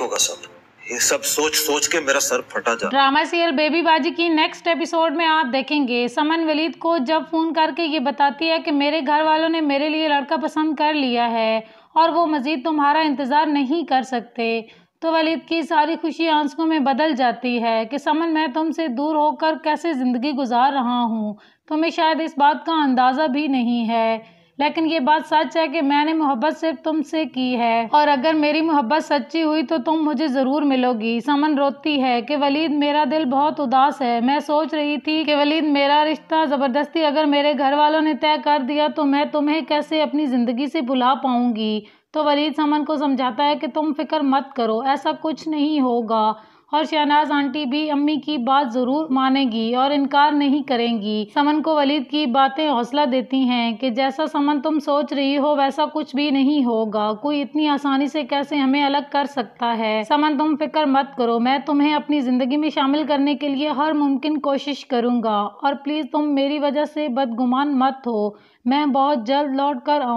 होगा सब ये सब सोच सोच के मेरा सर फटा जा ड्रामा सीरियल बेबीबाजी की नेक्स्ट एपिसोड में आप देखेंगे समन वलीद को जब फ़ोन करके ये बताती है कि मेरे घर वालों ने मेरे लिए लड़का पसंद कर लिया है और वो मज़ीद तुम्हारा इंतज़ार नहीं कर सकते तो वलीद की सारी खुशी आंसुओं में बदल जाती है कि समन मैं तुमसे दूर होकर कैसे ज़िंदगी गुजार रहा हूँ तुम्हें शायद इस बात का अंदाज़ा भी नहीं है लेकिन ये बात सच है कि मैंने मोहब्बत सिर्फ तुमसे की है और अगर मेरी मोहब्बत सच्ची हुई तो तुम मुझे ज़रूर मिलोगी समन रोती है कि वलीद मेरा दिल बहुत उदास है मैं सोच रही थी कि वलीद मेरा रिश्ता ज़बरदस्ती अगर मेरे घर वालों ने तय कर दिया तो मैं तुम्हें कैसे अपनी ज़िंदगी से भुला पाऊंगी तो वलीद समन को समझाता है कि तुम फिक्र मत करो ऐसा कुछ नहीं होगा और शहनाज आंटी भी अम्मी की बात ज़रूर मानेगी और इनकार नहीं करेंगी समन को वलीद की बातें हौसला देती हैं कि जैसा समन तुम सोच रही हो वैसा कुछ भी नहीं होगा कोई इतनी आसानी से कैसे हमें अलग कर सकता है समन तुम फिक्र मत करो मैं तुम्हें अपनी ज़िंदगी में शामिल करने के लिए हर मुमकिन कोशिश करूँगा और प्लीज़ तुम मेरी वजह से बदगुमान मत हो मैं बहुत जल्द लौट कर आऊँ